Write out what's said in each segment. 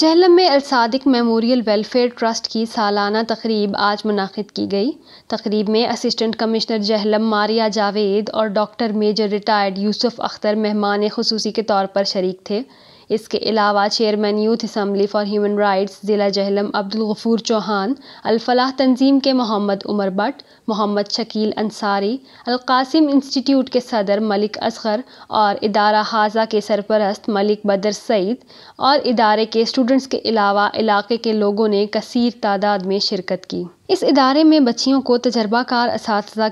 जहलम में अलसादिक memorial welfare trust की सालाना तकरीब आज मुनद की गई तकरीब में असिस्टेंट कमिश्नर जहलम मारिया जावेद और doctor major retired Yusuf Akhtar मेहमान खसूसी के तौर पर शरीक थे इसके अलावा chairman youth assembly for human rights ज़िला जहलम अब्दुल गफूर चौहान अलफलाह तंजीम के मोहम्मद उमर बट मोहम्मद शकील अंसारी अलकासिम इंस्टीट्यूट के सदर मलिक असगर और इदारा हाजा के सरपरस्त मलिक बदर सईद और इदारे के स्टूडेंट्स के अलावा इलाके के लोगों ने कसर तादाद में शिरकत की इस इदारे में बच्चियों को तजर्बाकार इस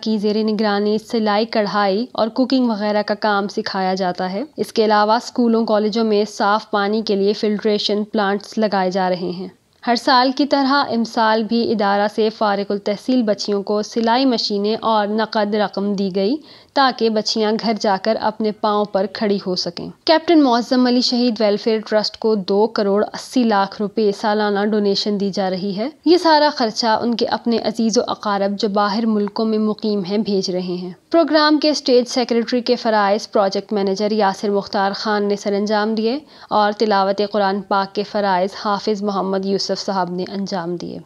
की जेर निगरानी सिलाई कढ़ाई और कुकिंग वगैरह का काम सिखाया जाता है इसके अलावा स्कूलों कॉलेजों में साफ पानी के लिए फिल्ट्रेशन प्लांट्स लगाए जा रहे हैं हर साल की तरह इमसाल भी इदारा से फ़ारकुल तहसील बच्चियों को सिलाई मशीनें और नकद रकम दी गई ताकि बच्चियां घर जाकर अपने पाँव पर खड़ी हो सकें कैप्टन मोजम अली शहीद वेलफेयर ट्रस्ट को दो करोड़ अस्सी लाख रुपए सालाना डोनेशन दी जा रही है ये सारा खर्चा उनके अपने अजीज व अकारब जो बाहर मुल्कों में मुकीम हैं भेज रहे हैं प्रोग्राम के स्टेज सेक्रेटरी के फरज़ प्रोजेक्ट मैनेजर यासिर मुख्तार खान ने सर अंजाम दिए और तिलावत कुरान पाक के फरज़ हाफिज़ मोहम्मद यूसुफ साहब ने अंजाम दिए